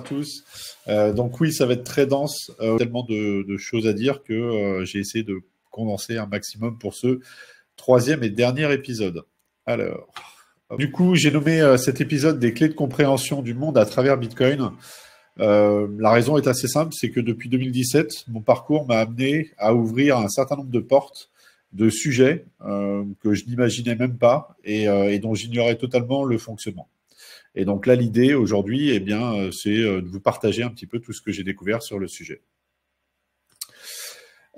tous. Euh, donc oui, ça va être très dense, euh, tellement de, choses à dire que euh, j'ai essayé de condenser un maximum pour ce troisième et dernier épisode. Alors, du coup, j'ai nommé cet épisode des clés de compréhension du monde à travers Bitcoin. la raison est assez simple, c'est que depuis 2017, mon parcours m'a amené à ouvrir un certain nombre de portes de sujets que je n'imaginais même pas et dont j'ignorais totalement le fonctionnement. Et donc là, l'idée aujourd'hui, eh bien, euh, c'est euh, de vous partager un petit peu tout ce que j'ai découvert sur le sujet.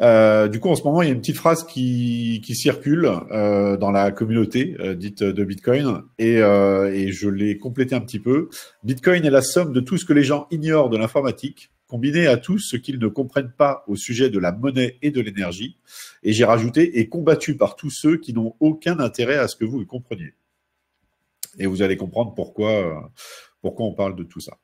Euh, du coup, en ce moment, il y a une petite phrase qui, circule dans la communauté dite de Bitcoin, et, je l'ai complétée un petit peu. Bitcoin est la somme de tout ce que les gens ignorent de l'informatique, combiné à tout ce qu'ils ne comprennent pas au sujet de la monnaie et de l'énergie. Et j'ai rajouté et combattu par tous ceux qui n'ont aucun intérêt à ce que vous compreniez. Et vous allez comprendre pourquoi, euh, pourquoi on parle de tout ça.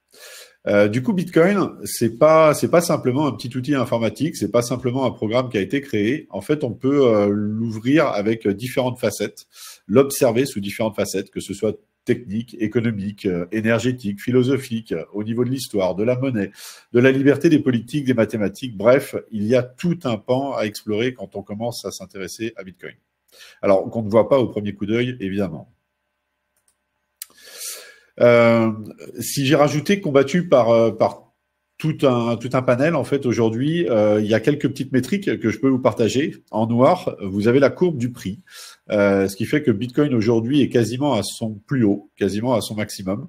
Euh, du coup, Bitcoin, c'est pas pas simplement un petit outil informatique, c'est pas simplement un programme qui a été créé. En fait, on peut euh, l'ouvrir avec différentes facettes, l'observer sous différentes facettes, que ce soit technique, économique, énergétique, philosophique, au niveau de l'histoire, de la monnaie, de la liberté des politiques, des mathématiques. Bref, il y a tout un pan à explorer quand on commence à s'intéresser à Bitcoin. Alors qu'on ne voit pas au premier coup d'œil, évidemment. Euh, si j'ai rajouté combattu par, euh, par tout un, tout un panel en fait aujourd'hui. Euh, il y a quelques petites métriques que je peux vous partager. En noir, vous avez la courbe du prix, ce qui fait que Bitcoin aujourd'hui est quasiment à son plus haut, quasiment à son maximum.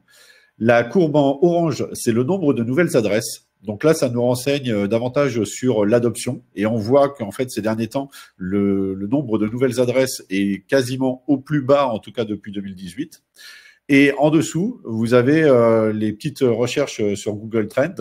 La courbe en orange, c'est le nombre de nouvelles adresses. Donc là, ça nous renseigne davantage sur l'adoption et on voit qu'en fait, ces derniers temps, le, le nombre de nouvelles adresses est quasiment au plus bas, en tout cas depuis 2018. Et en dessous, vous avez euh, les petites recherches sur Google Trends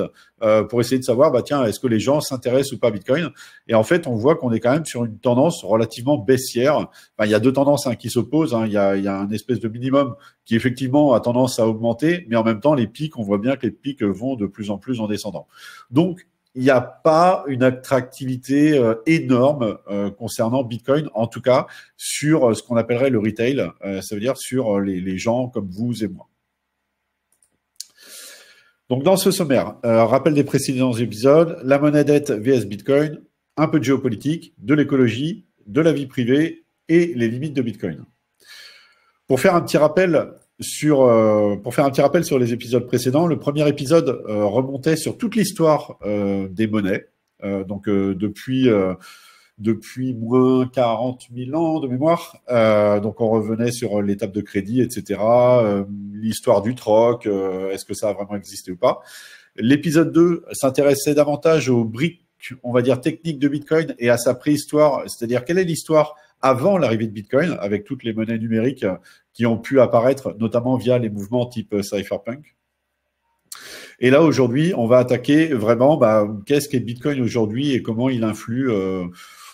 euh, pour essayer de savoir, bah tiens, est-ce que les gens s'intéressent ou pas à Bitcoin Et en fait, on voit qu'on est quand même sur une tendance relativement baissière. il y a deux tendances hein, qui s'opposent. Hein. Il, y a, il y a un espèce de minimum qui effectivement a tendance à augmenter, mais en même temps, les pics, on voit bien que les pics vont de plus en plus en descendant. Donc, il n'y a pas une attractivité euh, énorme euh, concernant Bitcoin, en tout cas sur euh, ce qu'on appellerait le retail, ça veut dire sur les, gens comme vous et moi. Donc dans ce sommaire, rappel des précédents épisodes, la monnaie dette vs Bitcoin, un peu de géopolitique, de l'écologie, de la vie privée et les limites de Bitcoin. Pour faire un petit rappel sur, euh, pour faire un petit rappel sur les épisodes précédents, le premier épisode euh, remontait sur toute l'histoire euh, des monnaies, donc depuis, depuis moins 40 000 ans de mémoire. donc on revenait sur l'étape de crédit, etc., l'histoire du troc, est-ce que ça a vraiment existé ou pas. L'épisode 2 s'intéressait davantage aux briques, on va dire, techniques de Bitcoin et à sa préhistoire, c'est-à-dire quelle est l'histoire avant l'arrivée de Bitcoin, avec toutes les monnaies numériques euh, qui ont pu apparaître, notamment via les mouvements type euh, cypherpunk. Et là, aujourd'hui, on va attaquer vraiment bah, qu'est-ce qu'est Bitcoin aujourd'hui et comment il influe euh,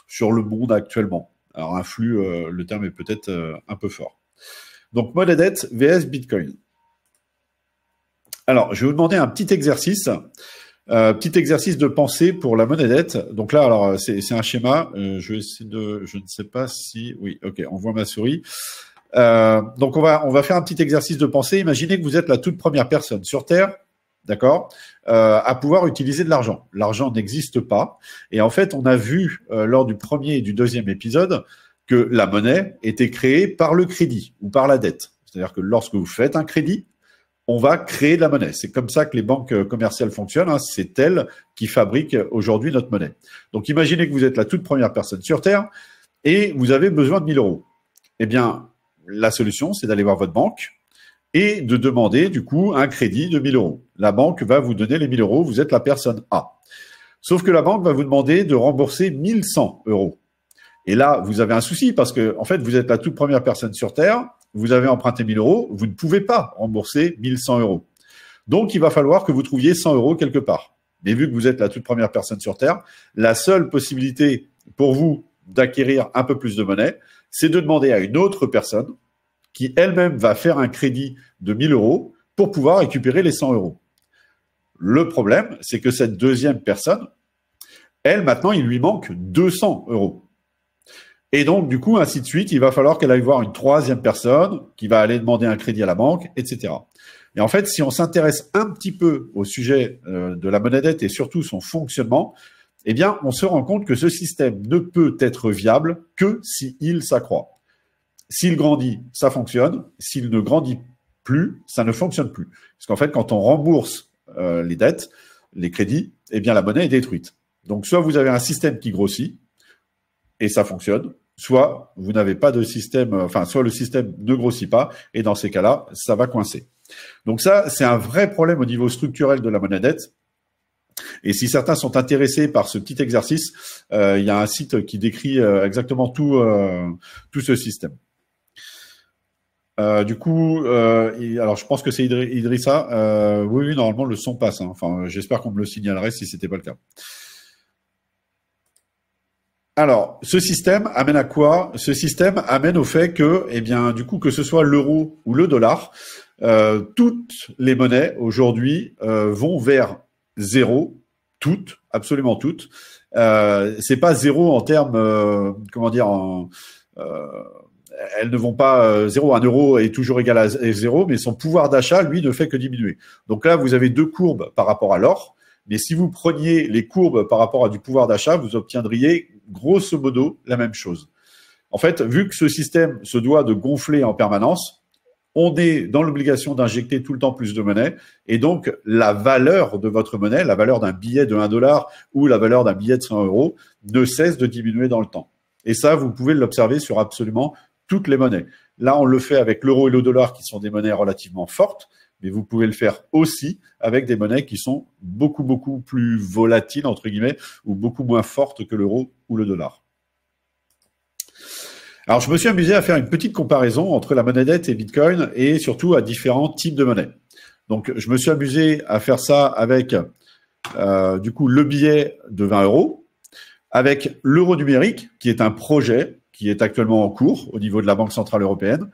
sur le monde actuellement. Alors, influe, le terme est peut-être un peu fort. Donc, monnaie dette VS Bitcoin. Alors, je vais vous demander un petit exercice. Euh, petit exercice de pensée pour la monnaie dette. Donc là, alors c'est un schéma. Euh, je vais essayer de, je ne sais pas si, oui, ok, on voit ma souris. Euh, donc on va on va faire un petit exercice de pensée. Imaginez que vous êtes la toute première personne sur Terre, d'accord, à pouvoir utiliser de l'argent. L'argent n'existe pas. Et en fait, on a vu lors du premier et du deuxième épisode que la monnaie était créée par le crédit ou par la dette. C'est-à-dire que lorsque vous faites un crédit, on va créer de la monnaie. C'est comme ça que les banques euh, commerciales fonctionnent. Hein. C'est elles qui fabriquent euh, aujourd'hui notre monnaie. Donc imaginez que vous êtes la toute première personne sur Terre et vous avez besoin de 1000 euros. Eh bien, la solution, c'est d'aller voir votre banque et de demander du coup un crédit de 1000 euros. La banque va vous donner les 1000 euros, vous êtes la personne A. Sauf que la banque va vous demander de rembourser 1100 euros. Et là, vous avez un souci parce que, en fait, vous êtes la toute première personne sur Terre vous avez emprunté 1000 euros, vous ne pouvez pas rembourser 1100 euros. Donc, il va falloir que vous trouviez 100 euros quelque part. Mais vu que vous êtes la toute première personne sur Terre, la seule possibilité pour vous d'acquérir un peu plus de monnaie, c'est de demander à une autre personne qui elle-même va faire un crédit de 1000 euros pour pouvoir récupérer les 100 euros. Le problème, c'est que cette deuxième personne, elle, maintenant, il lui manque 200 euros. Et donc, du coup, ainsi de suite, il va falloir qu'elle aille voir une troisième personne qui va aller demander un crédit à la banque, etc. Et en fait, si on s'intéresse un petit peu au sujet euh, de la monnaie dette et surtout son fonctionnement, eh bien, on se rend compte que ce système ne peut être viable que s'il s'accroît. S'il grandit, ça fonctionne. S'il ne grandit plus, ça ne fonctionne plus. Parce qu'en fait, quand on rembourse euh, les dettes, les crédits, eh bien, la monnaie est détruite. Donc, soit vous avez un système qui grossit et ça fonctionne, soit vous n'avez pas de système, euh, enfin, soit le système ne grossit pas, et dans ces cas-là, ça va coincer. Donc ça, c'est un vrai problème au niveau structurel de la monnaie dette. Et si certains sont intéressés par ce petit exercice, euh, il y a un site qui décrit euh, exactement tout, tout ce système. du coup, alors je pense que c'est Idrissa. oui, oui, normalement le son passe. Hein. Enfin, j'espère qu'on me le signalerait si ce n'était pas le cas. Alors, ce système amène à quoi Ce système amène au fait que, eh bien, du coup, que ce soit l'euro ou le dollar, euh, toutes les monnaies aujourd'hui euh, vont vers zéro, toutes, absolument toutes. Ce euh, c'est pas zéro en termes, comment dire, elles ne vont pas zéro. Un euro est toujours égal à zéro, mais son pouvoir d'achat, lui, ne fait que diminuer. Donc là, vous avez deux courbes par rapport à l'or. Mais si vous preniez les courbes par rapport à du pouvoir d'achat, vous obtiendriez grosso modo la même chose. En fait, vu que ce système se doit de gonfler en permanence, on est dans l'obligation d'injecter tout le temps plus de monnaie. Et donc, la valeur de votre monnaie, la valeur d'un billet de 1 dollar ou la valeur d'un billet de 100 euros ne cesse de diminuer dans le temps. Et ça, vous pouvez l'observer sur absolument toutes les monnaies. Là, on le fait avec l'euro et le dollar qui sont des monnaies relativement fortes mais vous pouvez le faire aussi avec des monnaies qui sont beaucoup, beaucoup plus volatiles, entre guillemets, ou beaucoup moins fortes que l'euro ou le dollar. Alors, je me suis amusé à faire une petite comparaison entre la monnaie dette et Bitcoin et surtout à différents types de monnaies. Donc, je me suis amusé à faire ça avec, euh, du coup, le billet de 20 euros, avec l'euro numérique, qui est un projet qui est actuellement en cours au niveau de la Banque Centrale Européenne,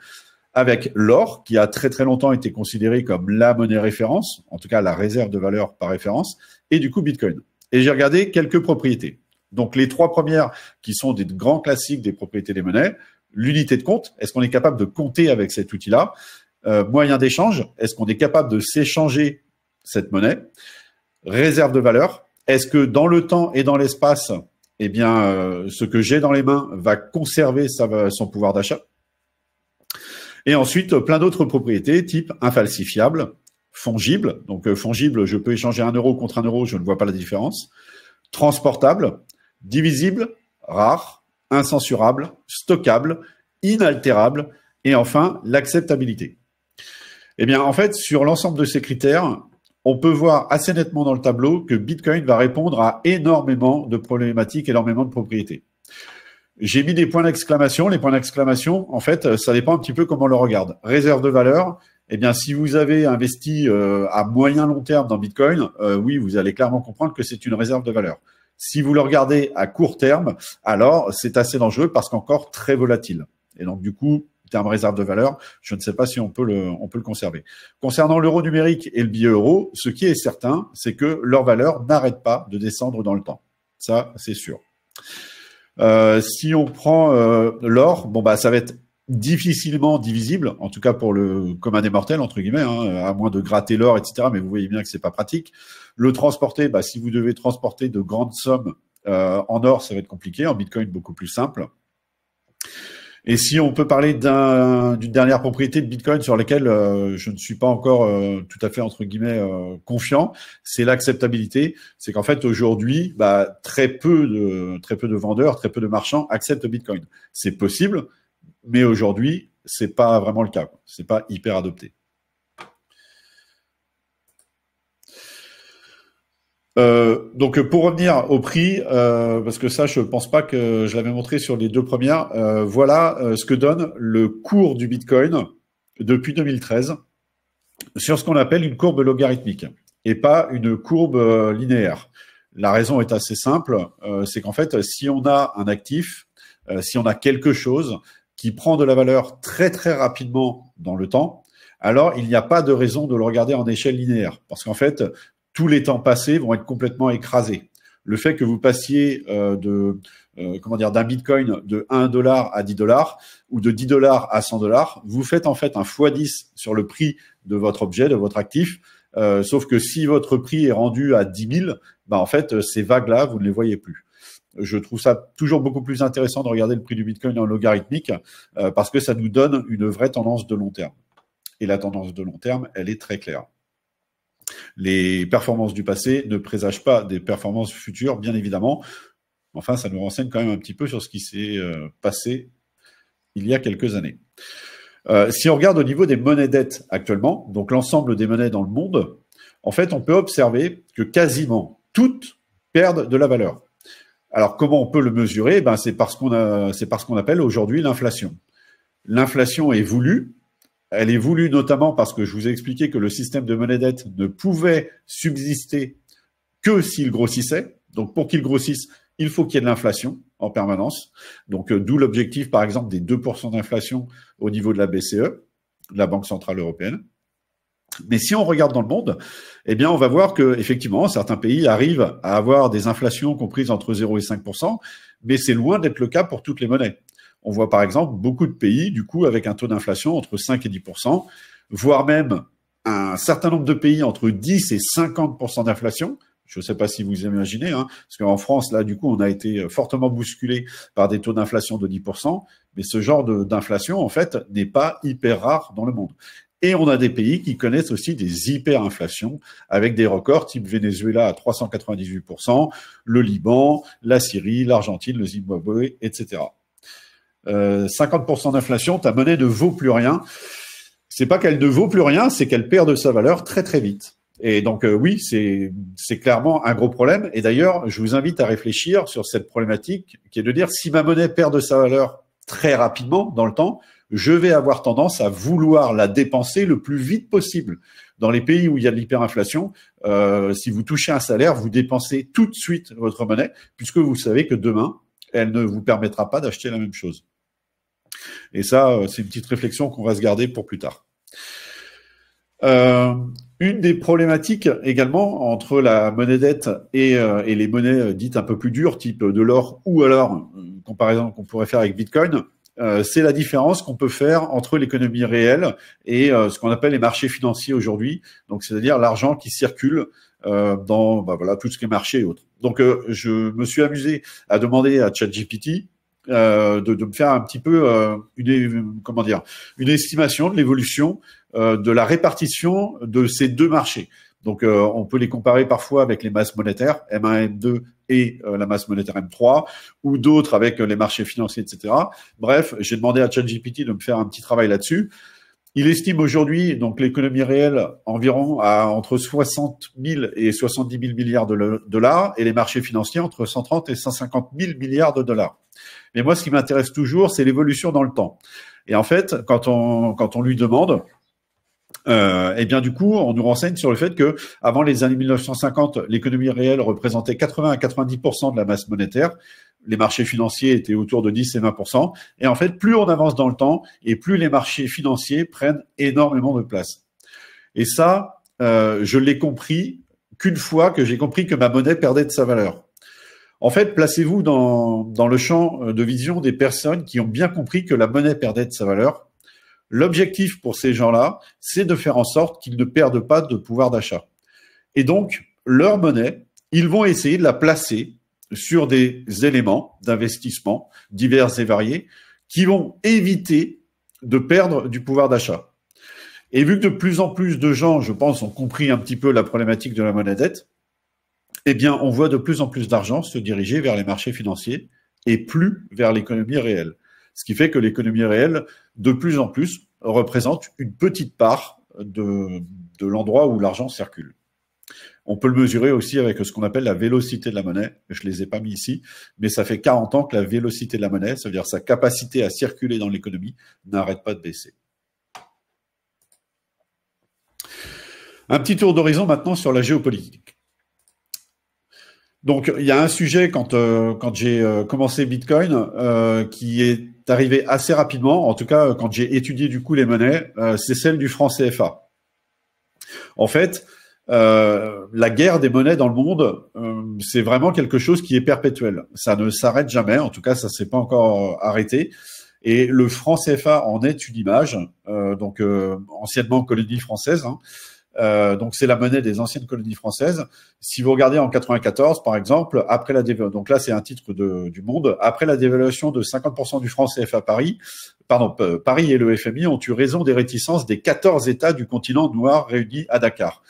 avec l'or, qui a très très longtemps été considéré comme la monnaie référence, en tout cas la réserve de valeur par référence, et du coup Bitcoin. Et j'ai regardé quelques propriétés. Donc les trois premières qui sont des grands classiques des propriétés des monnaies, l'unité de compte, est-ce qu'on est capable de compter avec cet outil-là euh, Moyen d'échange, est-ce qu'on est capable de s'échanger cette monnaie Réserve de valeur, est-ce que dans le temps et dans l'espace, eh bien, euh, ce que j'ai dans les mains va conserver son pouvoir d'achat et ensuite, euh, plein d'autres propriétés type infalsifiable, fongible. Donc, euh, fongible, je peux échanger un euro contre un euro, je ne vois pas la différence. Transportable, divisible, rare, incensurable, stockable, inaltérable. Et enfin, l'acceptabilité. Eh bien, en fait, sur l'ensemble de ces critères, on peut voir assez nettement dans le tableau que Bitcoin va répondre à énormément de problématiques, énormément de propriétés. J'ai mis des points d'exclamation. Les points d'exclamation, en fait, euh, ça dépend un petit peu comment on le regarde. Réserve de valeur, eh bien, si vous avez investi euh, à moyen long terme dans Bitcoin, euh, oui, vous allez clairement comprendre que c'est une réserve de valeur. Si vous le regardez à court terme, alors c'est assez dangereux parce qu'encore très volatile. Et donc, du coup, terme réserve de valeur, je ne sais pas si on peut le, on peut le conserver. Concernant l'euro numérique et le billet euro, ce qui est certain, c'est que leur valeur n'arrête pas de descendre dans le temps. Ça, c'est sûr. Euh, si on prend euh, l'or, bon bah ça va être difficilement divisible, en tout cas pour le commun des mortels entre guillemets, hein, à moins de gratter l'or, etc. Mais vous voyez bien que c'est pas pratique. Le transporter, bah, si vous devez transporter de grandes sommes euh, en or, ça va être compliqué. En Bitcoin, beaucoup plus simple. Et si on peut parler d'une dernière propriété de Bitcoin sur laquelle euh, je ne suis pas encore euh, tout à fait entre guillemets euh, confiant, c'est l'acceptabilité. C'est qu'en fait aujourd'hui, bah, très peu de très peu de vendeurs, très peu de marchands acceptent Bitcoin. C'est possible, mais aujourd'hui, c'est pas vraiment le cas. C'est pas hyper adopté. Euh, donc euh, pour revenir au prix, euh, parce que ça je pense pas que je l'avais montré sur les deux premières, voilà ce que donne le cours du Bitcoin depuis 2013 sur ce qu'on appelle une courbe logarithmique et pas une courbe linéaire. La raison est assez simple, c'est qu'en fait si on a un actif, si on a quelque chose qui prend de la valeur très très rapidement dans le temps, alors il n'y a pas de raison de le regarder en échelle linéaire. Parce qu'en fait, tous les temps passés vont être complètement écrasés. Le fait que vous passiez euh, de euh, comment dire d'un Bitcoin de 1 dollar à 10 dollars ou de 10 dollars à 100 dollars, vous faites en fait un x10 sur le prix de votre objet, de votre actif. Euh, sauf que si votre prix est rendu à 10 000, bah, en fait ces vagues-là, vous ne les voyez plus. Je trouve ça toujours beaucoup plus intéressant de regarder le prix du Bitcoin en logarithmique parce que ça nous donne une vraie tendance de long terme. Et la tendance de long terme, elle est très claire. Les performances du passé ne présagent pas des performances futures, bien évidemment. Enfin, ça nous renseigne quand même un petit peu sur ce qui s'est euh, passé il y a quelques années. Euh, si on regarde au niveau des monnaies dettes actuellement, donc l'ensemble des monnaies dans le monde, en fait, on peut observer que quasiment toutes perdent de la valeur. Alors, comment on peut le mesurer ben, C'est parce qu'on appelle aujourd'hui l'inflation. L'inflation est voulue, elle est voulue notamment parce que je vous ai expliqué que le système de monnaie dette ne pouvait subsister que s'il grossissait. Donc pour qu'il grossisse, il faut qu'il y ait de l'inflation en permanence. Donc euh, d'où l'objectif par exemple des 2% d'inflation au niveau de la BCE, la Banque centrale européenne. Mais si on regarde dans le monde, eh bien, on va voir que effectivement, certains pays arrivent à avoir des inflations comprises entre 0 et 5 mais c'est loin d'être le cas pour toutes les monnaies on voit par exemple beaucoup de pays, du coup, avec un taux d'inflation entre 5 et 10 voire même un certain nombre de pays entre 10 et 50 d'inflation. Je ne sais pas si vous imaginez, hein, parce qu'en France, là, du coup, on a été fortement bousculé par des taux d'inflation de 10 mais ce genre d'inflation, en fait, n'est pas hyper rare dans le monde. Et on a des pays qui connaissent aussi des hyperinflations avec des records type Venezuela à 398%, le Liban, la Syrie, l'Argentine, le Zimbabwe, etc. 50% euh, d'inflation, ta monnaie ne vaut plus rien. C'est pas qu'elle ne vaut plus rien, c'est qu'elle perd de sa valeur très très vite. Et donc euh, oui, c'est clairement un gros problème. Et d'ailleurs, je vous invite à réfléchir sur cette problématique qui est de dire si ma monnaie perd de sa valeur très rapidement dans le temps, je vais avoir tendance à vouloir la dépenser le plus vite possible. Dans les pays où il y a de l'hyperinflation, euh, si vous touchez un salaire, vous dépensez tout de suite votre monnaie, puisque vous savez que demain, elle ne vous permettra pas d'acheter la même chose. Et ça, euh, c'est une petite réflexion qu'on va se garder pour plus tard. Euh, une des problématiques également entre la monnaie dette euh, et, les monnaies dites un peu plus dures, type de l'or ou alors, comparaison qu'on pourrait faire avec Bitcoin, c'est la différence qu'on peut faire entre l'économie réelle et ce qu'on appelle les marchés financiers aujourd'hui, donc c'est-à-dire l'argent qui circule dans bah, voilà, tout ce qui est marché et autres. Donc je me suis amusé à demander à ChatGPT euh, de, me faire un petit peu euh, une, comment dire, une estimation de l'évolution euh, de la répartition de ces deux marchés. Donc, on peut les comparer parfois avec les masses monétaires M1, M2 et la masse monétaire M3, ou d'autres avec les marchés financiers, etc. Bref, j'ai demandé à ChatGPT de me faire un petit travail là-dessus. Il estime aujourd'hui donc l'économie réelle environ à entre 60 000 et 70 000 milliards de dollars et les marchés financiers entre 130 et 150 000 milliards de dollars. Mais moi, ce qui m'intéresse toujours, c'est l'évolution dans le temps. Et en fait, quand on, quand on lui demande, euh, eh bien du coup, on nous renseigne sur le fait que avant les années 1950, l'économie réelle représentait 80 à 90 de la masse monétaire. Les marchés financiers étaient autour de 10 et 20 Et en fait, plus on avance dans le temps et plus les marchés financiers prennent énormément de place. Et ça, euh, je l'ai compris qu'une fois que j'ai compris que ma monnaie perdait de sa valeur. En fait, placez-vous dans, dans le champ de vision des personnes qui ont bien compris que la monnaie perdait de sa valeur L'objectif pour ces gens-là, c'est de faire en sorte qu'ils ne perdent pas de pouvoir d'achat. Et donc, leur monnaie, ils vont essayer de la placer sur des éléments d'investissement divers et variés qui vont éviter de perdre du pouvoir d'achat. Et vu que de plus en plus de gens, je pense, ont compris un petit peu la problématique de la monnaie dette, eh bien, on voit de plus en plus d'argent se diriger vers les marchés financiers et plus vers l'économie réelle. Ce qui fait que l'économie réelle, de plus en plus, représente une petite part de, l'endroit où l'argent circule. On peut le mesurer aussi avec ce qu'on appelle la vélocité de la monnaie. Je ne les ai pas mis ici, mais ça fait 40 ans que la vélocité de la monnaie, cest à dire sa capacité à circuler dans l'économie, n'arrête pas de baisser. Un petit tour d'horizon maintenant sur la géopolitique. Donc il y a un sujet quand euh, quand j'ai euh, commencé Bitcoin euh, qui est arrivé assez rapidement, en tout cas quand j'ai étudié du coup les monnaies, c'est celle du franc CFA. En fait, la guerre des monnaies dans le monde, c'est vraiment quelque chose qui est perpétuel. Ça ne s'arrête jamais, en tout cas ça s'est pas encore arrêté. Et le franc CFA en est une image, donc anciennement colonie française. Hein. Euh, donc c'est la monnaie des anciennes colonies françaises. Si vous regardez en 94 par exemple, après la donc là c'est un titre de, du Monde, après la dévaluation de 50% du franc CFA Paris, pardon, Paris et le FMI ont eu raison des réticences des 14 États du continent noir réunis à Dakar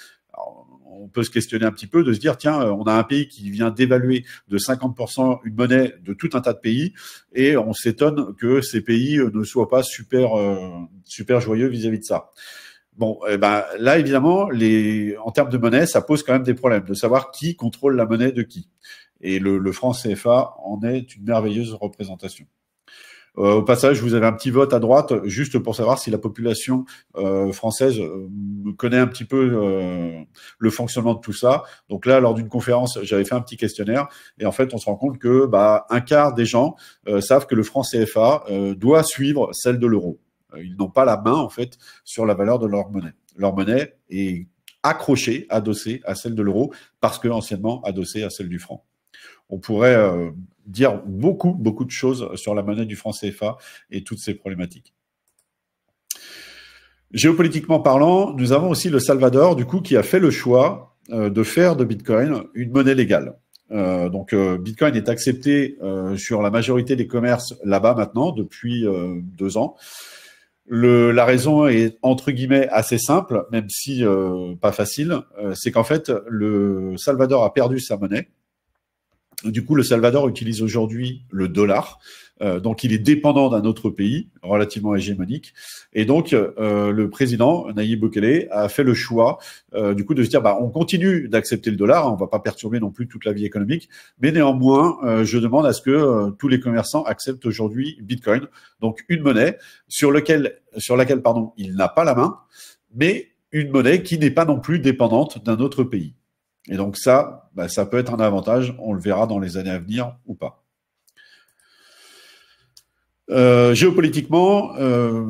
on peut se questionner un petit peu, de se dire, tiens, on a un pays qui vient d'évaluer de 50% une monnaie de tout un tas de pays, et on s'étonne que ces pays euh, ne soient pas super, euh, super joyeux vis à -vis de ça. Bon, eh ben, là, évidemment, les, en termes de monnaie, ça pose quand même des problèmes de savoir qui contrôle la monnaie de qui. Et le, franc CFA en est une merveilleuse représentation. Euh, au passage, vous avez un petit vote à droite, juste pour savoir si la population euh, française euh, connaît un petit peu le fonctionnement de tout ça. Donc là, lors d'une conférence, j'avais fait un petit questionnaire, et en fait, on se rend compte que bah, un quart des gens savent que le franc CFA doit suivre celle de l'euro. Euh, ils n'ont pas la main, en fait, sur la valeur de leur monnaie. Leur monnaie est accrochée, adossée à celle de l'euro, parce que adossée à celle du franc. On pourrait euh, dire beaucoup, beaucoup de choses sur la monnaie du franc CFA et toutes ses problématiques. Géopolitiquement parlant, nous avons aussi le Salvador, du coup, qui a fait le choix euh, de faire de Bitcoin une monnaie légale. donc Bitcoin est accepté sur la majorité des commerces là-bas maintenant depuis deux ans. Le, la raison est entre guillemets assez simple, même si euh, pas facile. Euh, c'est qu'en fait, le Salvador a perdu sa monnaie du coup, le Salvador utilise aujourd'hui le dollar. Euh, donc, il est dépendant d'un autre pays relativement hégémonique. Et donc, euh, le président Nayib Bukele a fait le choix, euh, du coup, de se dire, bah, on continue d'accepter le dollar, hein, on ne va pas perturber non plus toute la vie économique, mais néanmoins, je demande à ce que tous les commerçants acceptent aujourd'hui Bitcoin, donc une monnaie sur, lequel, sur laquelle pardon, il n'a pas la main, mais une monnaie qui n'est pas non plus dépendante d'un autre pays. Et donc ça, bah, ça peut être un avantage, on le verra dans les années à venir ou pas. Euh, géopolitiquement, euh,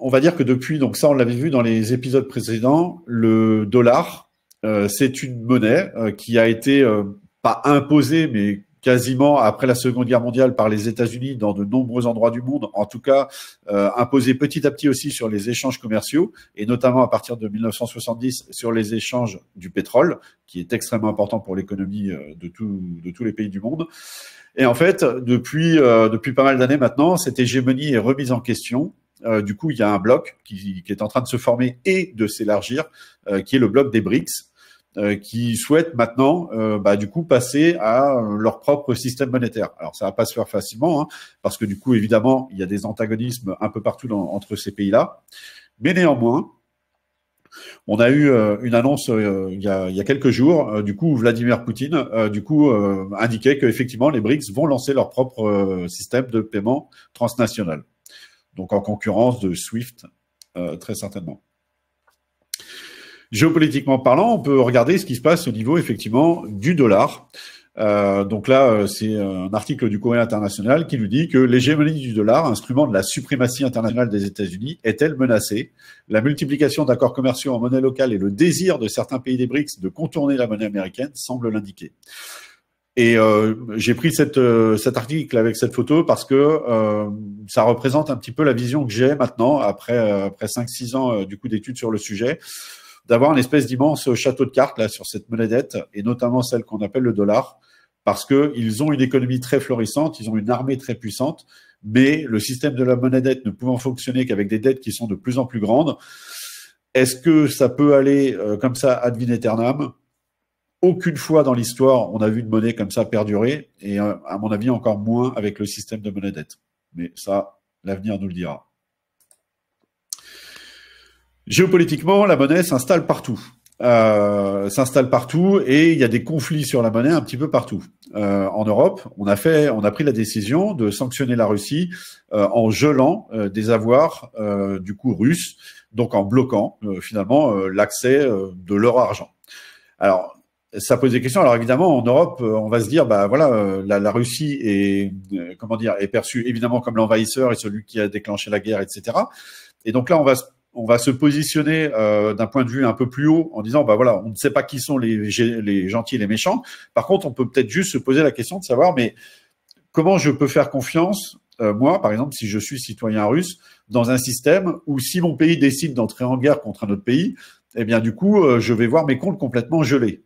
on va dire que depuis, donc ça on l'avait vu dans les épisodes précédents, le dollar, euh, c'est une monnaie qui a été pas imposée, mais quasiment après la Seconde Guerre mondiale par les États-Unis dans de nombreux endroits du monde, en tout cas euh, imposé petit à petit aussi sur les échanges commerciaux, et notamment à partir de 1970 sur les échanges du pétrole, qui est extrêmement important pour l'économie euh, de, de tous les pays du monde. Et en fait, depuis, euh, depuis pas mal d'années maintenant, cette hégémonie est remise en question. du coup, il y a un bloc qui, qui, est en train de se former et de s'élargir, qui est le bloc des BRICS euh, qui souhaitent maintenant, euh, bah, du coup, passer à euh, leur propre système monétaire. Alors, ça va pas se faire facilement, hein, parce que du coup, évidemment, il y a des antagonismes un peu partout entre ces pays-là. Mais néanmoins, on a eu une annonce il, y a, quelques jours, du coup Vladimir Poutine, du coup indiquait qu'effectivement, les BRICS vont lancer leur propre système de paiement transnational, donc en concurrence de SWIFT très certainement géopolitiquement parlant, on peut regarder ce qui se passe au niveau effectivement du dollar. Euh, donc là, euh, c'est euh, un article du Courrier international qui nous dit que l'hégémonie du dollar, instrument de la suprématie internationale des États-Unis, est-elle menacée La multiplication d'accords commerciaux en monnaie locale et le désir de certains pays des BRICS de contourner la monnaie américaine semblent l'indiquer. Et j'ai pris cet article avec cette photo parce que ça représente un petit peu la vision que j'ai maintenant après après cinq six ans du coup d'études sur le sujet d'avoir une espèce d'immense château de cartes là sur cette monnaie dette, et notamment celle qu'on appelle le dollar parce que ils ont une économie très florissante, ils ont une armée très puissante, mais le système de la monnaie-dette ne pouvant fonctionner qu'avec des dettes qui sont de plus en plus grandes, est-ce que ça peut aller euh, comme ça ad aeternam Aucune fois dans l'histoire, on a vu une monnaie comme ça perdurer, et euh, à mon avis, encore moins avec le système de monnaie-dette. Mais ça, l'avenir nous le dira. Géopolitiquement, la monnaie s'installe partout. Euh, s'installe partout et il y a des conflits sur la monnaie un petit peu partout. Euh, en Europe, on a fait, on a pris la décision de sanctionner la Russie euh, en gelant euh, des avoirs euh, du coup russes, donc en bloquant finalement l'accès de leur argent. Alors ça pose des questions. Alors évidemment, en Europe, on va se dire, bah voilà, la, la Russie est comment dire est perçue évidemment comme l'envahisseur et celui qui a déclenché la guerre, etc. Et donc là, on va se on va se positionner euh, d'un point de vue un peu plus haut en disant bah voilà on ne sait pas qui sont les, les gentils et les méchants par contre on peut peut-être juste se poser la question de savoir mais comment je peux faire confiance euh, moi par exemple si je suis citoyen russe dans un système où si mon pays décide d'entrer en guerre contre un autre pays eh bien du coup euh, je vais voir mes comptes complètement gelés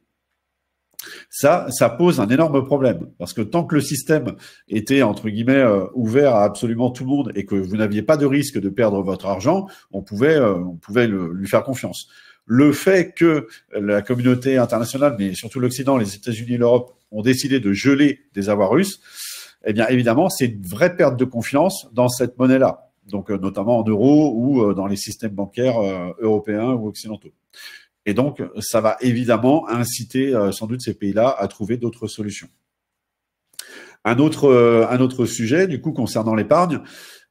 ça, ça pose un énorme problème parce que tant que le système était entre guillemets euh, ouvert à absolument tout le monde et que vous n'aviez pas de risque de perdre votre argent, on pouvait, euh, on pouvait lui faire confiance. Le fait que la communauté internationale, mais surtout l'Occident, les États-Unis et l'Europe, ont décidé de geler des avoirs russes, eh bien évidemment, c'est une vraie perte de confiance dans cette monnaie-là, donc euh, notamment en euros ou dans les systèmes bancaires européens ou occidentaux. Et donc, ça va évidemment inciter euh, sans doute ces pays-là à trouver d'autres solutions. Un autre, euh, un autre sujet, du coup, concernant l'épargne,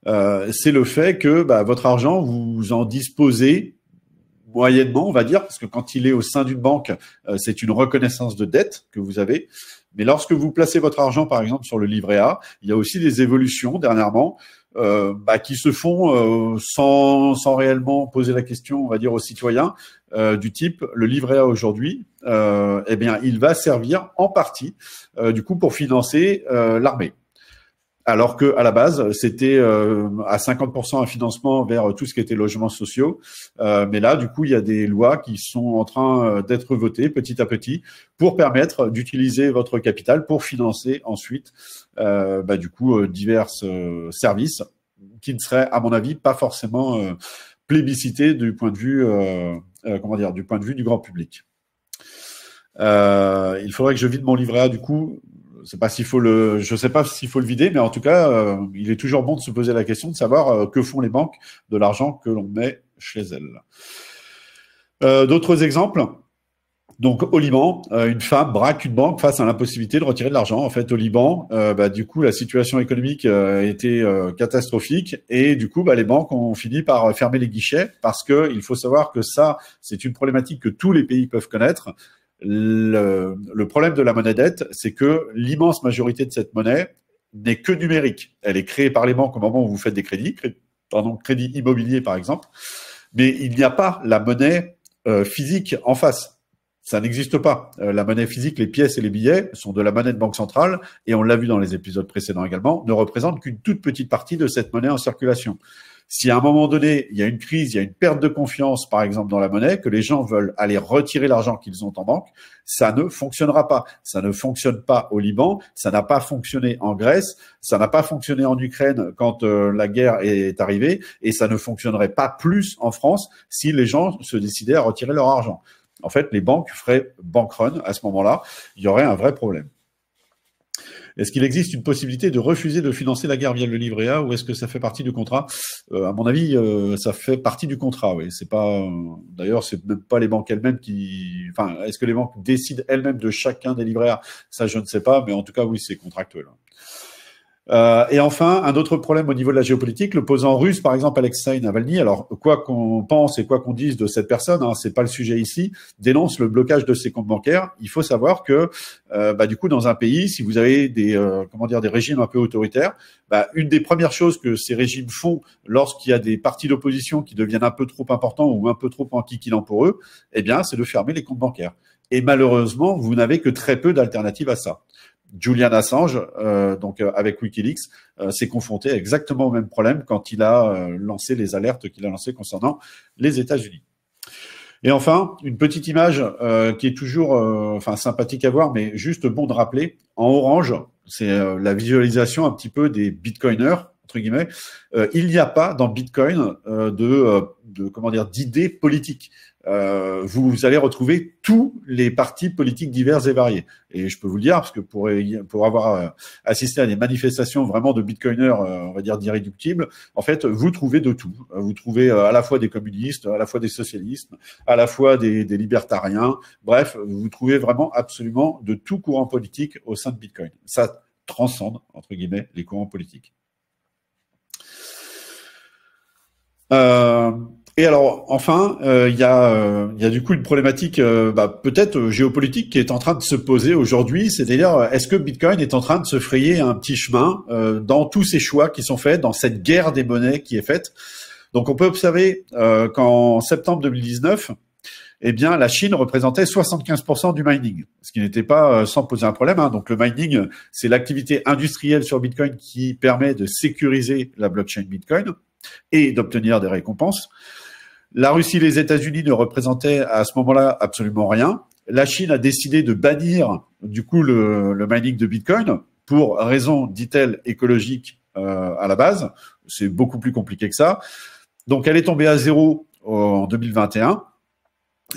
euh, c'est le fait que bah, votre argent, vous en disposez moyennement, on va dire, parce que quand il est au sein d'une banque, c'est une reconnaissance de dette que vous avez. Mais lorsque vous placez votre argent, par exemple, sur le livret A, il y a aussi des évolutions dernièrement euh, bah, qui se font euh, sans, sans réellement poser la question, on va dire, aux citoyens, euh, du type le livret A aujourd'hui, eh bien, il va servir en partie, du coup, pour financer l'armée alors que à la base c'était euh, à 50% un financement vers tout ce qui était logements sociaux. Euh, mais là, du coup, il y a des lois qui sont en train euh, d'être votées petit à petit pour permettre d'utiliser votre capital pour financer ensuite, bah, du coup, divers services qui ne seraient, à mon avis, pas forcément plébiscités du point de vue, comment dire, du point de vue du grand public. il faudrait que je vide mon livret A du coup, je pas faut le, je sais pas s'il faut le vider, mais en tout cas, euh, il est toujours bon de se poser la question de savoir euh, que font les banques de l'argent que l'on met chez elles. Euh, d'autres exemples. Donc au Liban, une femme braque une banque face à l'impossibilité de retirer de l'argent. En fait, au Liban, bah, du coup, la situation économique était catastrophique et du coup, bah, les banques ont fini par fermer les guichets parce que il faut savoir que ça, c'est une problématique que tous les pays peuvent connaître. Le, problème de la monnaie dette, c'est que l'immense majorité de cette monnaie n'est que numérique. Elle est créée par les banques au moment où vous faites des crédits, pendant pardon, crédit immobilier par exemple, mais il n'y a pas la monnaie euh, physique en face. Ça n'existe pas. Euh, la monnaie physique, les pièces et les billets sont de la monnaie de banque centrale, et on l'a vu dans les épisodes précédents également, ne représentent qu'une toute petite partie de cette monnaie en circulation. Si à un moment donné, il y a une crise, il y a une perte de confiance, par exemple, dans la monnaie, que les gens veulent aller retirer l'argent qu'ils ont en banque, ça ne fonctionnera pas. Ça ne fonctionne pas au Liban, ça n'a pas fonctionné en Grèce, ça n'a pas fonctionné en Ukraine quand euh, la guerre est arrivée, et ça ne fonctionnerait pas plus en France si les gens se décidaient à retirer leur argent. En fait, les banques feraient bank run à ce moment-là, il y aurait un vrai problème. Est-ce qu'il existe une possibilité de refuser de financer la guerre via le livret A ou est-ce que ça fait partie du contrat euh, À mon avis, euh, ça fait partie du contrat. Oui, c'est pas. D'ailleurs, c'est même pas les banques elles-mêmes qui. Enfin, est-ce que les banques décident elles-mêmes de chacun des livrets A Ça, je ne sais pas, mais en tout cas, oui, c'est contractuel. Euh, et enfin, un autre problème au niveau de la géopolitique, l'opposant russe, par exemple, Alexei Navalny, alors quoi qu'on pense et quoi qu'on dise de cette personne, hein, c'est pas le sujet ici, dénonce le blocage de ses comptes bancaires. Il faut savoir que, euh, bah, du coup, dans un pays, si vous avez des, euh, comment dire, des régimes un peu autoritaires, bah, une des premières choses que ces régimes font lorsqu'il y a des partis d'opposition qui deviennent un peu trop importants ou un peu trop inquiétants pour eux, eh bien, c'est de fermer les comptes bancaires. Et malheureusement, vous n'avez que très peu d'alternatives à ça. Julian Assange, euh, donc euh, avec WikiLeaks, euh, s'est confronté exactement au même problème quand il a lancé les alertes qu'il a lancées concernant les États-Unis. Et enfin, une petite image qui est toujours, enfin sympathique à voir, mais juste bon de rappeler. En orange, c'est la visualisation un petit peu des Bitcoiners entre guillemets. il n'y a pas dans Bitcoin de, de comment dire d'idées politiques. Euh, vous allez retrouver tous les partis politiques divers et variés. Et je peux vous le dire, parce que pour, pour avoir euh, assisté à des manifestations vraiment de bitcoiners, euh, on va dire, d'irréductibles, en fait, vous trouvez de tout. Vous trouvez à la fois des communistes, à la fois des socialistes, à la fois des, des libertariens. Bref, vous trouvez vraiment absolument de tout courant politique au sein de Bitcoin. Ça transcende, entre guillemets, les courants politiques. Euh, et alors, enfin, euh, euh, il y, a du coup une problématique euh, bah, peut-être géopolitique qui est en train de se poser aujourd'hui, c'est-à-dire est-ce que Bitcoin est en train de se frayer un petit chemin dans tous ces choix qui sont faits, dans cette guerre des monnaies qui est faite Donc on peut observer qu'en septembre 2019, eh bien, la Chine représentait 75% du mining, ce qui n'était pas sans poser un problème. Hein. Donc, le mining, c'est l'activité industrielle sur Bitcoin qui permet de sécuriser la blockchain Bitcoin et d'obtenir des récompenses. La Russie et les États-Unis ne représentaient à ce moment-là absolument rien. La Chine a décidé de bannir du coup le, mining de Bitcoin pour raison, dit-elle, écologique euh, à la base. C'est beaucoup plus compliqué que ça. Donc elle est tombée à zéro en 2021.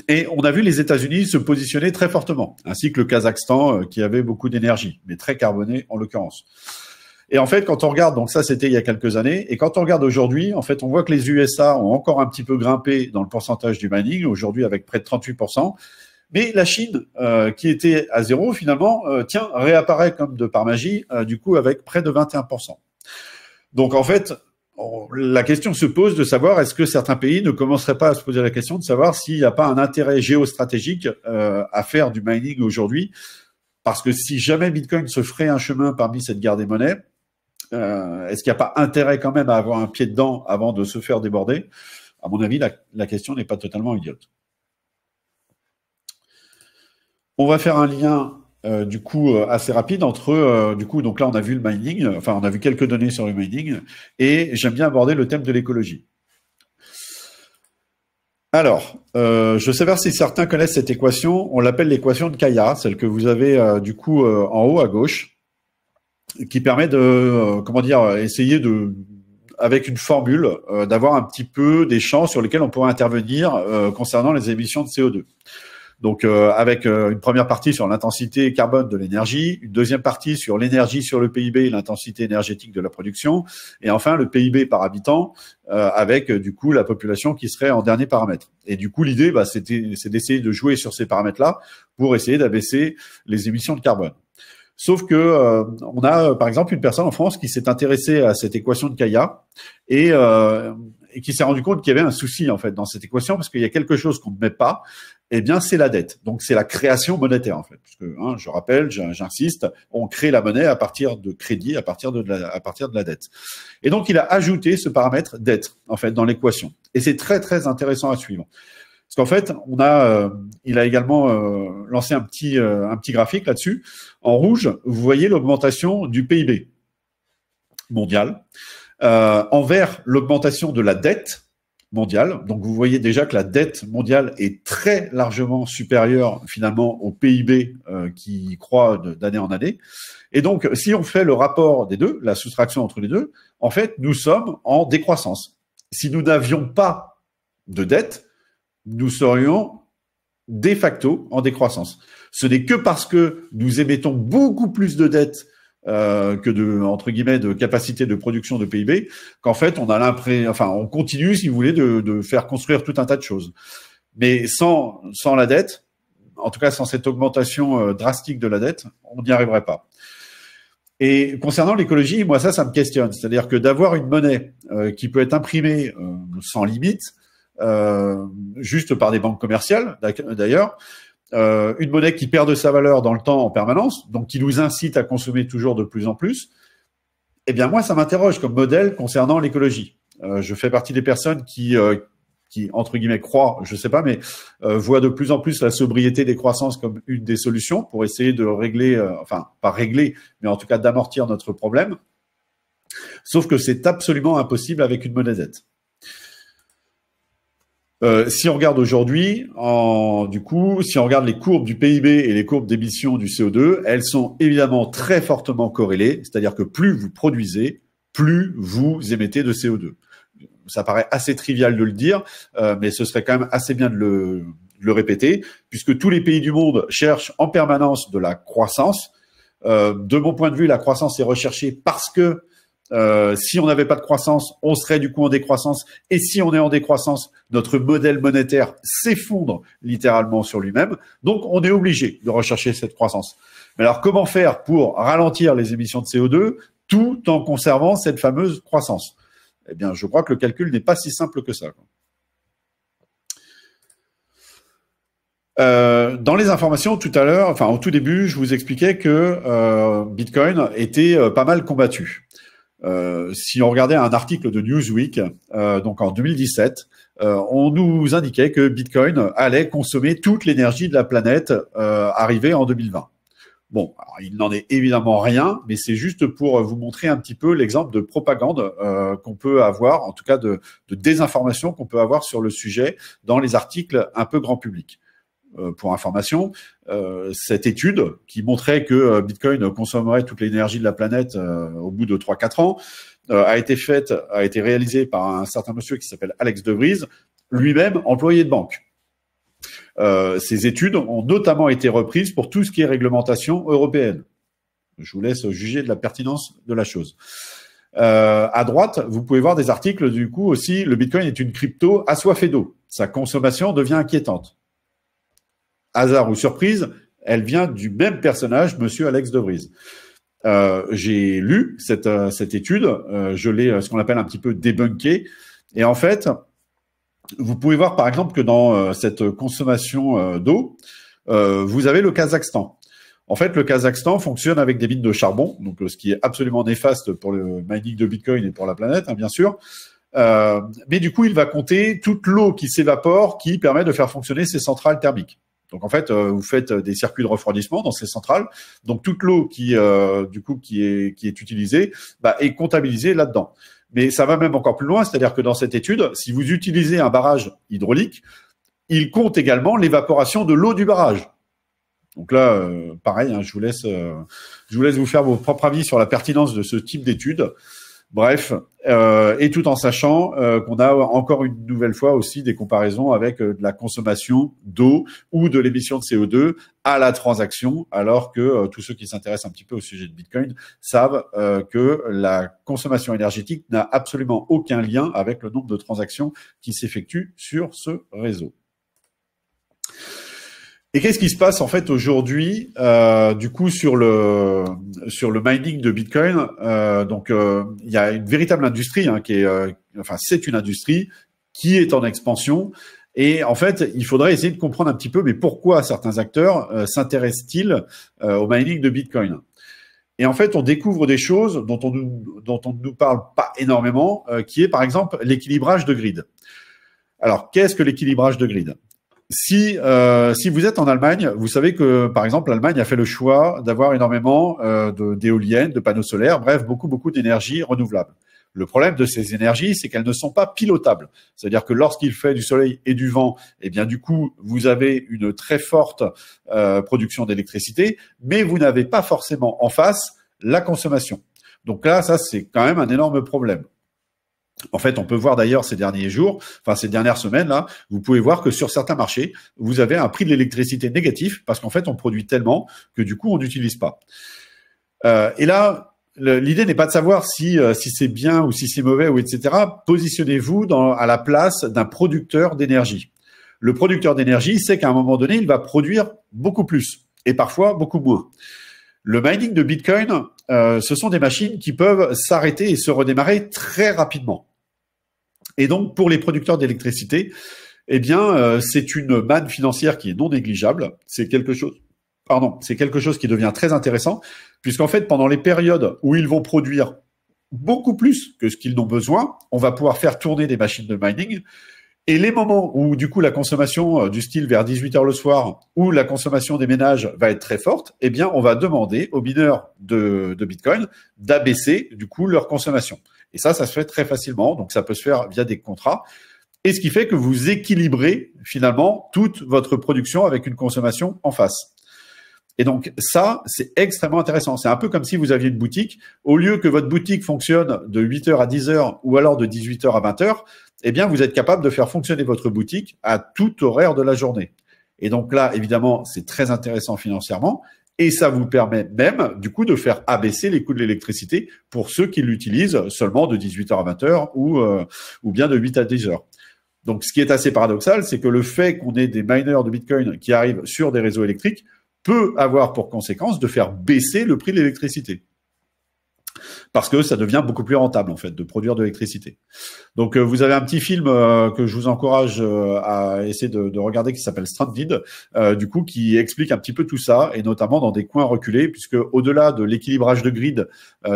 Et on a vu les États-Unis se positionner très fortement, ainsi que le Kazakhstan euh, qui avait beaucoup d'énergie, mais très carbonée en l'occurrence. Et en fait, quand on regarde, donc ça c'était il y a quelques années, et quand on regarde aujourd'hui, en fait, on voit que les USA ont encore un petit peu grimpé dans le pourcentage du mining, aujourd'hui avec près de 38%, mais la Chine, euh, qui était à zéro finalement, euh, tiens, réapparaît comme de par magie, euh, du coup avec près de 21%. Donc en fait, la question se pose de savoir est-ce que certains pays ne commenceraient pas à se poser la question de savoir s'il n'y a pas un intérêt géostratégique à faire du mining aujourd'hui, parce que si jamais Bitcoin se ferait un chemin parmi cette guerre des monnaies, euh, est-ce qu'il n'y a pas intérêt quand même à avoir un pied dedans avant de se faire déborder À mon avis, la, question n'est pas totalement idiote. On va faire un lien euh, du coup euh, assez rapide entre du coup donc là on a vu le mining, enfin on a vu quelques données sur le mining et j'aime bien aborder le thème de l'écologie. Alors, je sais pas si certains connaissent cette équation, on l'appelle l'équation de Kaya, celle que vous avez du coup en haut à gauche qui permet de, euh, comment dire, essayer de, avec une formule, euh, d'avoir un petit peu des champs sur lesquels on pourrait intervenir euh, concernant les émissions de CO2. Donc, avec une première partie sur l'intensité carbone de l'énergie, une deuxième partie sur l'énergie sur le PIB et l'intensité énergétique de la production, et enfin le PIB par habitant, avec du coup la population qui serait en dernier paramètre. Et du coup, l'idée, bah, c'est d'essayer de jouer sur ces paramètres-là pour essayer d'abaisser les émissions de carbone. Sauf que euh, on a euh, par exemple une personne en France qui s'est intéressée à cette équation de Kaya euh, et, qui s'est rendu compte qu'il y avait un souci en fait dans cette équation parce qu'il y a quelque chose qu'on ne met pas. Eh bien, c'est la dette. Donc, c'est la création monétaire en fait. Parce que, hein, je rappelle, j'insiste, on crée la monnaie à partir de crédit, à partir de la, à partir de la dette. Et donc, il a ajouté ce paramètre dette en fait dans l'équation. Et c'est très très intéressant à suivre. Parce qu'en fait, on a, euh, il a également euh, lancé un petit, euh, un petit graphique là-dessus. En rouge, vous voyez l'augmentation du PIB mondial. en vert, l'augmentation de la dette mondiale. Donc vous voyez déjà que la dette mondiale est très largement supérieure finalement au PIB qui croît d'année en année. Et donc si on fait le rapport des deux, la soustraction entre les deux, en fait nous sommes en décroissance. Si nous n'avions pas de dette, nous serions de facto en décroissance. Ce n'est que parce que nous émettons beaucoup plus de dettes euh, que de entre guillemets de capacité de production de PIB qu'en fait on a l'impression, enfin on continue si vous voulez de, faire construire tout un tas de choses. Mais sans la dette, en tout cas sans cette augmentation euh, drastique de la dette, on n'y arriverait pas. Et concernant l'écologie, moi ça, ça me questionne. C'est-à-dire que d'avoir une monnaie euh, qui peut être imprimée sans limite, euh, juste par des banques commerciales d'ailleurs. Euh, une monnaie qui perd de sa valeur dans le temps en permanence, donc qui nous incite à consommer toujours de plus en plus, eh bien moi, ça m'interroge comme modèle concernant l'écologie. Euh, je fais partie des personnes qui, qui entre guillemets, croient, je sais pas, mais voient de plus en plus la sobriété des croissances comme une des solutions pour essayer de régler, enfin pas régler, mais en tout cas d'amortir notre problème. Sauf que c'est absolument impossible avec une monnaie dette. Euh, si on regarde aujourd'hui, du coup, si on regarde les courbes du PIB et les courbes d'émission du CO2, elles sont évidemment très fortement corrélées, c'est-à-dire que plus vous produisez, plus vous émettez de CO2. Ça paraît assez trivial de le dire, euh, mais ce serait quand même assez bien de le, répéter, puisque tous les pays du monde cherchent en permanence de la croissance. Euh, de mon point de vue, la croissance est recherchée parce que euh, si on n'avait pas de croissance, on serait du coup en décroissance. Et si on est en décroissance, notre modèle monétaire s'effondre littéralement sur lui-même. Donc, on est obligé de rechercher cette croissance. Mais alors, comment faire pour ralentir les émissions de CO2 tout en conservant cette fameuse croissance Eh bien, je crois que le calcul n'est pas si simple que ça. Euh, dans les informations tout à l'heure, enfin au tout début, je vous expliquais que euh, Bitcoin était pas mal combattu. Euh, si on regardait un article de Newsweek, euh, donc en 2017, euh, on nous indiquait que Bitcoin allait consommer toute l'énergie de la planète euh, arrivée en 2020. Bon, il n'en est évidemment rien, mais c'est juste pour vous montrer un petit peu l'exemple de propagande qu'on peut avoir, en tout cas de, de désinformation qu'on peut avoir sur le sujet dans les articles un peu grand public. Euh, pour information, euh, cette étude qui montrait que euh, Bitcoin consommerait toute l'énergie de la planète au bout de 3-4 ans, a été faite, a été réalisée par un certain monsieur qui s'appelle Alex De lui-même employé de banque. ces études ont notamment été reprises pour tout ce qui est réglementation européenne. Je vous laisse juger de la pertinence de la chose. à droite, vous pouvez voir des articles du coup aussi, le Bitcoin est une crypto assoiffée d'eau. Sa consommation devient inquiétante hasard ou surprise, elle vient du même personnage, Monsieur Alex Debrise. Euh, j'ai lu cette, euh, étude, euh, je l'ai ce qu'on appelle un petit peu débunké, et en fait, vous pouvez voir par exemple que dans cette consommation d'eau, vous avez le Kazakhstan. En fait, le Kazakhstan fonctionne avec des mines de charbon, donc ce qui est absolument néfaste pour le mining de Bitcoin et pour la planète, hein, bien sûr. mais du coup, il va compter toute l'eau qui s'évapore, qui permet de faire fonctionner ces centrales thermiques. Donc en fait, euh, vous faites euh, des circuits de refroidissement dans ces centrales. Donc toute l'eau qui euh, du coup qui est qui est utilisée bah, est comptabilisée là-dedans. Mais ça va même encore plus loin, c'est-à-dire que dans cette étude, si vous utilisez un barrage hydraulique, il compte également l'évaporation de l'eau du barrage. Donc là, pareil, hein, je, vous laisse, je vous laisse vous faire vos propres avis sur la pertinence de ce type d'étude. Bref, euh, et tout en sachant euh, qu'on a encore une nouvelle fois aussi des comparaisons avec euh, de la consommation d'eau ou de l'émission de CO2 à la transaction, alors que tous ceux qui s'intéressent un petit peu au sujet de Bitcoin savent que la consommation énergétique n'a absolument aucun lien avec le nombre de transactions qui s'effectuent sur ce réseau. Et qu'est-ce qui se passe en fait aujourd'hui, euh, du coup, sur le sur le mining de Bitcoin euh, Donc, euh, il y a une véritable industrie hein, qui est, enfin, c'est une industrie qui est en expansion. Et en fait, il faudrait essayer de comprendre un petit peu, mais pourquoi certains acteurs s'intéressent-ils au mining de Bitcoin et en fait, on découvre des choses dont on dont on ne nous parle pas énormément, qui est par exemple l'équilibrage de grid. Alors, qu'est-ce que l'équilibrage de grid euh, si vous êtes en Allemagne, vous savez que par exemple l'Allemagne a fait le choix d'avoir énormément euh, d'éoliennes, de, panneaux solaires, bref, beaucoup beaucoup d'énergie renouvelable. Le problème de ces énergies, c'est qu'elles ne sont pas pilotables. C'est-à-dire que lorsqu'il fait du soleil et du vent, eh bien du coup, vous avez une très forte euh, production d'électricité, mais vous n'avez pas forcément en face la consommation. Donc là, ça c'est quand même un énorme problème. En fait, on peut voir d'ailleurs ces derniers jours, enfin ces dernières semaines là, vous pouvez voir que sur certains marchés, vous avez un prix de l'électricité négatif parce qu'en fait, on produit tellement que du coup, on n'utilise pas. Euh, et là, l'idée n'est pas de savoir euh, si c'est bien ou si c'est mauvais ou etc. Positionnez-vous à la place d'un producteur d'énergie. Le producteur d'énergie sait qu'à un moment donné, il va produire beaucoup plus et parfois beaucoup moins. Le mining de Bitcoin, euh, ce sont des machines qui peuvent s'arrêter et se redémarrer très rapidement. Et donc, pour les producteurs d'électricité, eh bien, euh, c'est une manne financière qui est non négligeable. C'est quelque chose, c'est quelque chose qui devient très intéressant, puisqu'en fait, pendant les périodes où ils vont produire beaucoup plus que ce qu'ils n'ont besoin, on va pouvoir faire tourner des machines de mining. Et les moments où, du coup, la consommation euh, du style vers 18 heures le soir, où la consommation des ménages va être très forte, eh bien, on va demander aux mineurs de, de Bitcoin d'abaisser, du coup, leur consommation. Et ça, ça se fait très facilement. Donc, ça peut se faire via des contrats. Et ce qui fait que vous équilibrez finalement toute votre production avec une consommation en face. Et donc ça, c'est extrêmement intéressant. C'est un peu comme si vous aviez une boutique. Au lieu que votre boutique fonctionne de 8h à 10h ou alors de 18h à 20h, eh bien, vous êtes capable de faire fonctionner votre boutique à tout horaire de la journée. Et donc là, évidemment, c'est très intéressant financièrement, et ça vous permet même du coup de faire abaisser les coûts de l'électricité pour ceux qui l'utilisent seulement de 18h à 20h ou euh, ou bien de 8 à 10h. Donc ce qui est assez paradoxal, c'est que le fait qu'on ait des mineurs de Bitcoin qui arrivent sur des réseaux électriques peut avoir pour conséquence de faire baisser le prix de l'électricité parce que ça devient beaucoup plus rentable en fait de produire de l'électricité. Donc euh, vous avez un petit film euh, que je vous encourage euh, à essayer de, regarder qui s'appelle Stranded, du coup qui explique un petit peu tout ça et notamment dans des coins reculés puisque au-delà de l'équilibrage de grid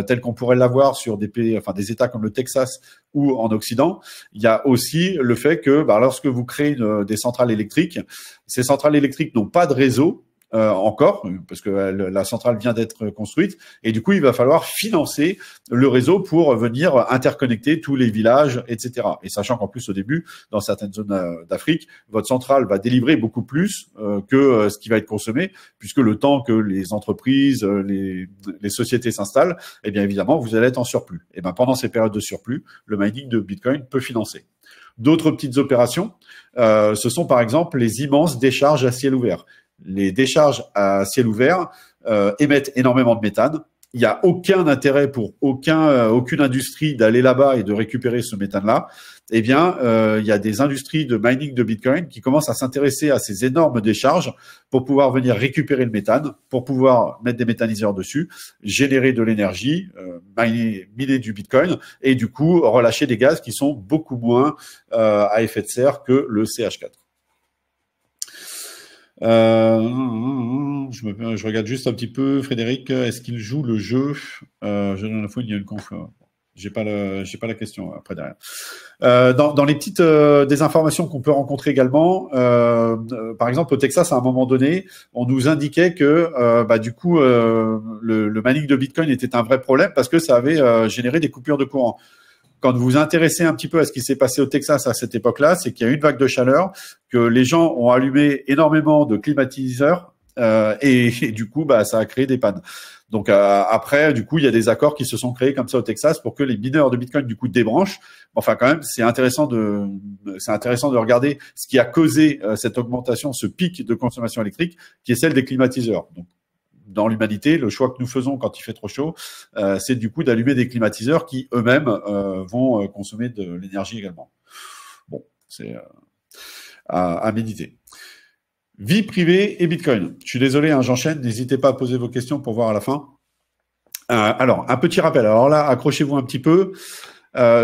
tel qu'on pourrait l'avoir sur des pays, enfin des États comme le Texas ou en Occident, il y a aussi le fait que bah, lorsque vous créez des centrales électriques, ces centrales électriques n'ont pas de réseau euh, encore, parce que euh, la centrale vient d'être construite, et du coup, il va falloir financer le réseau pour venir interconnecter tous les villages, etc. Et sachant qu'en plus, au début, dans certaines zones euh, d'Afrique, votre centrale va délivrer beaucoup plus que ce qui va être consommé, puisque le temps que les entreprises, les, sociétés s'installent, eh bien évidemment, vous allez être en surplus. Et eh bien pendant ces périodes de surplus, le mining de Bitcoin peut financer. D'autres petites opérations, ce sont par exemple les immenses décharges à ciel ouvert les décharges à ciel ouvert euh, émettent énormément de méthane. Il n'y a aucun intérêt pour aucun, euh, aucune industrie d'aller là-bas et de récupérer ce méthane-là. Eh bien, euh, il y a des industries de mining de Bitcoin qui commencent à s'intéresser à ces énormes décharges pour pouvoir venir récupérer le méthane, pour pouvoir mettre des méthaniseurs dessus, générer de l'énergie, miner, miner, du Bitcoin et du coup relâcher des gaz qui sont beaucoup moins à effet de serre que le CH4. Euh, hum, hum, hum, je, regarde juste un petit peu, Frédéric, est-ce qu'il joue le jeu euh, Je il y a une euh, J'ai pas j'ai pas la question après derrière. dans, les petites désinformations des informations qu'on peut rencontrer également, par exemple au Texas à un moment donné, on nous indiquait que bah, du coup le, le, de Bitcoin était un vrai problème parce que ça avait généré des coupures de courant quand vous vous intéressez un petit peu à ce qui s'est passé au Texas à cette époque-là, c'est qu'il y a eu une vague de chaleur, que les gens ont allumé énormément de climatiseurs euh, et, du coup, bah, ça a créé des pannes. Donc euh, après, du coup, il y a des accords qui se sont créés comme ça au Texas pour que les mineurs de Bitcoin du coup débranchent. Enfin, quand même, c'est intéressant de c'est intéressant de regarder ce qui a causé euh, cette augmentation, ce pic de consommation électrique, qui est celle des climatiseurs. Donc dans l'humanité, le choix que nous faisons quand il fait trop chaud, euh, c'est du coup d'allumer des climatiseurs qui eux-mêmes euh, vont euh, consommer de l'énergie également. Bon, c'est à, méditer. Vie privée et Bitcoin. Je suis désolé, hein, j'enchaîne. N'hésitez pas à poser vos questions pour voir à la fin. alors, un petit rappel. Alors là, accrochez-vous un petit peu.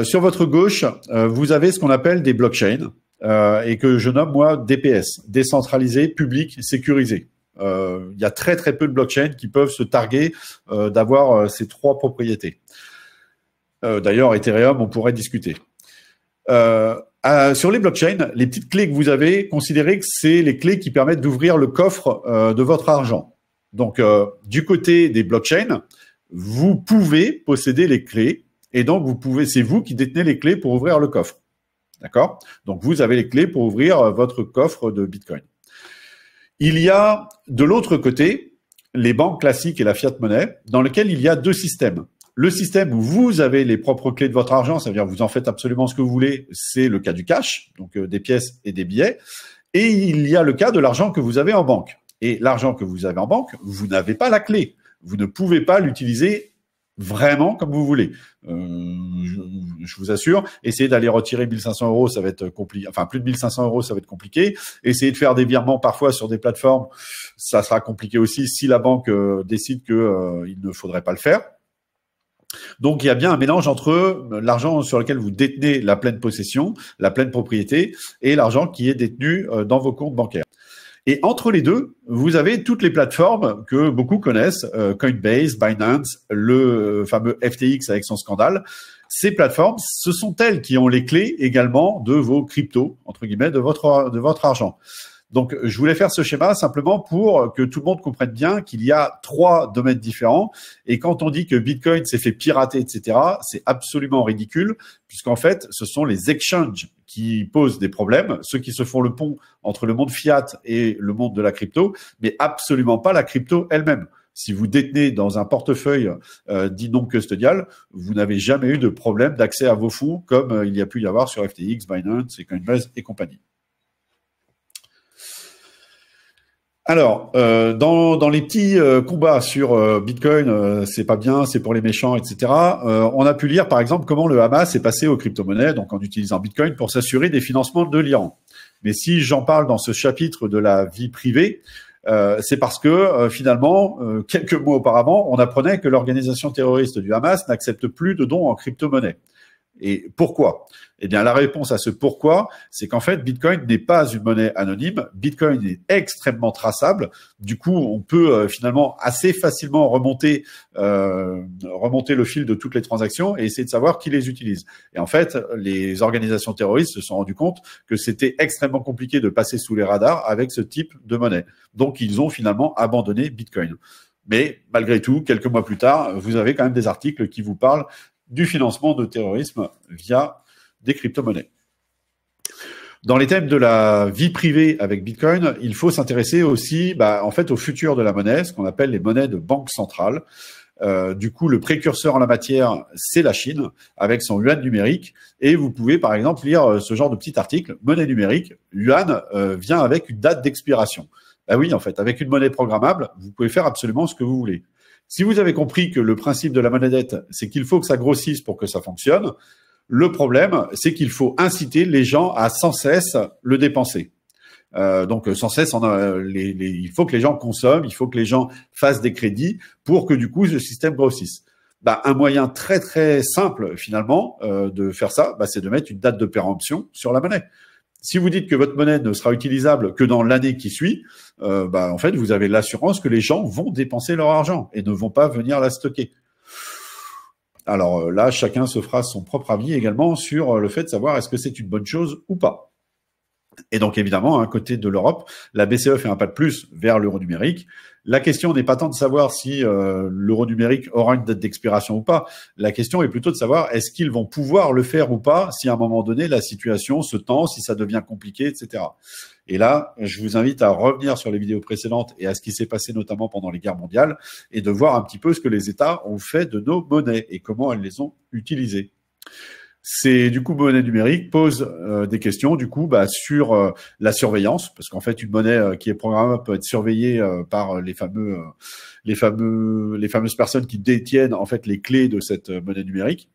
sur votre gauche, vous avez ce qu'on appelle des blockchains. et que je nomme moi DPS, décentralisé, public, sécurisé. Euh, il y a très très peu de blockchains qui peuvent se targuer euh, d'avoir euh, ces trois propriétés. D'ailleurs, Ethereum, on pourrait discuter. sur les blockchains, les petites clés que vous avez, considérez que c'est les clés qui permettent d'ouvrir le coffre de votre argent. Donc, du côté des blockchains, vous pouvez posséder les clés et donc vous pouvez, c'est vous qui détenez les clés pour ouvrir le coffre. D'accord Donc, vous avez les clés pour ouvrir votre coffre de Bitcoin. Il y a de l'autre côté les banques classiques et la fiat monnaie, dans lesquelles il y a deux systèmes. Le système où vous avez les propres clés de votre argent, c'est-à-dire vous en faites absolument ce que vous voulez, c'est le cas du cash, donc euh, des pièces et des billets. Et il y a le cas de l'argent que vous avez en banque. Et l'argent que vous avez en banque, vous n'avez pas la clé. Vous ne pouvez pas l'utiliser vraiment comme vous voulez. Euh, je, vous assure, essayer d'aller retirer 1500 euros, ça va être compliqué. Enfin, plus de 1500 euros, ça va être compliqué. Essayer de faire des virements parfois sur des plateformes, ça sera compliqué aussi si la banque euh, décide qu'il euh, ne faudrait pas le faire. Donc il y a bien un mélange entre l'argent sur lequel vous détenez la pleine possession, la pleine propriété, et l'argent qui est détenu dans vos comptes bancaires. Et entre les deux, vous avez toutes les plateformes que beaucoup connaissent, euh, Coinbase, Binance, le euh, fameux FTX avec son scandale. Ces plateformes, ce sont elles qui ont les clés également de vos cryptos, entre guillemets, de votre, de votre argent. Donc, je voulais faire ce schéma simplement pour que tout le monde comprenne bien qu'il y a trois domaines différents. Et quand on dit que Bitcoin s'est fait pirater, etc., c'est absolument ridicule, puisqu'en fait, ce sont les exchanges qui posent des problèmes, ceux qui se font le pont entre le monde fiat et le monde de la crypto, mais absolument pas la crypto elle-même. Si vous détenez dans un portefeuille euh, dit non custodial, vous n'avez jamais eu de problème d'accès à vos fonds comme euh, il y a pu y avoir sur FTX, Binance Coinbase et compagnie. Alors, euh, dans, les petits euh, combats sur euh, Bitcoin, c'est pas bien, c'est pour les méchants, etc. on a pu lire, par exemple, comment le Hamas est passé aux crypto-monnaies, donc en utilisant Bitcoin pour s'assurer des financements de l'Iran. Mais si j'en parle dans ce chapitre de la vie privée, c'est parce que finalement, quelques mois auparavant, on apprenait que l'organisation terroriste du Hamas n'accepte plus de dons en crypto-monnaie. Et pourquoi eh bien, la réponse à ce pourquoi, c'est qu'en fait, Bitcoin n'est pas une monnaie anonyme. Bitcoin est extrêmement traçable. Du coup, on peut euh, finalement assez facilement remonter, euh, remonter le fil de toutes les transactions et essayer de savoir qui les utilise. Et en fait, les organisations terroristes se sont rendues compte que c'était extrêmement compliqué de passer sous les radars avec ce type de monnaie. Donc, ils ont finalement abandonné Bitcoin. Mais malgré tout, quelques mois plus tard, vous avez quand même des articles qui vous parlent du financement de terrorisme via des crypto-monnaies. Dans les thèmes de la vie privée avec Bitcoin, il faut s'intéresser aussi, bah, en fait, au futur de la monnaie, ce qu'on appelle les monnaies de banque centrale. Euh, du coup, le précurseur en la matière, c'est la Chine, avec son yuan numérique. Et vous pouvez, par exemple, lire euh, ce genre de petit article, monnaie numérique, yuan euh, vient avec une date d'expiration. Ben oui, en fait, avec une monnaie programmable, vous pouvez faire absolument ce que vous voulez. Si vous avez compris que le principe de la monnaie dette, c'est qu'il faut que ça grossisse pour que ça fonctionne, le problème, c'est qu'il faut inciter les gens à sans cesse le dépenser. Euh, donc euh, sans cesse, euh, il faut que les gens consomment, il faut que les gens fassent des crédits pour que du coup ce système grossisse. Bah, un moyen très très simple finalement de faire ça, bah, c'est de mettre une date de péremption sur la monnaie. Si vous dites que votre monnaie ne sera utilisable que dans l'année qui suit, bah, en fait vous avez l'assurance que les gens vont dépenser leur argent et ne vont pas venir la stocker. Alors euh, là, chacun se fera son propre avis également sur euh, le fait de savoir est-ce que c'est une bonne chose ou pas. Et donc évidemment, à côté de l'Europe, la BCE fait un pas de plus vers l'euro numérique. La question n'est pas tant de savoir si euh, l'euro numérique aura une date d'expiration ou pas. La question est plutôt de savoir est-ce qu'ils vont pouvoir le faire ou pas si à un moment donné la situation se tend, si ça devient compliqué, etc. Et là, je vous invite à revenir sur les vidéos précédentes et à ce qui s'est passé notamment pendant les guerres mondiales et de voir un petit peu ce que les États ont fait de nos monnaies et comment elles les ont utilisées. C'est du coup monnaie numérique pose euh, des questions du coup bah, sur euh, la surveillance parce qu'en fait une monnaie euh, qui est programmable peut être surveillée par les fameux les fameux les fameuses personnes qui détiennent en fait les clés de cette monnaie numérique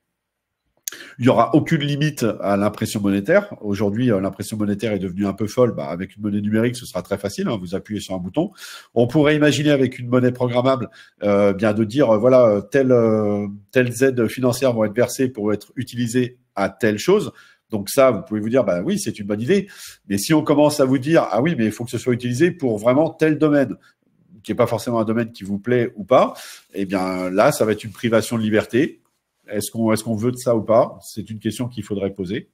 il n'y aura aucune limite à l'impression monétaire. Aujourd'hui, euh, l'impression monétaire est devenue un peu folle. Bah, avec une monnaie numérique, ce sera très facile. Hein. vous appuyez sur un bouton. On pourrait imaginer avec une monnaie programmable, euh, bien de dire euh, voilà, telle, telles aides financières vont être versées pour être utilisées à telle chose. Donc ça, vous pouvez vous dire, bah oui, c'est une bonne idée. Mais si on commence à vous dire, ah oui, mais il faut que ce soit utilisé pour vraiment tel domaine, qui n'est pas forcément un domaine qui vous plaît ou pas, eh bien là, ça va être une privation de liberté est-ce qu'on veut de ça ou pas C'est une question qu'il faudrait poser.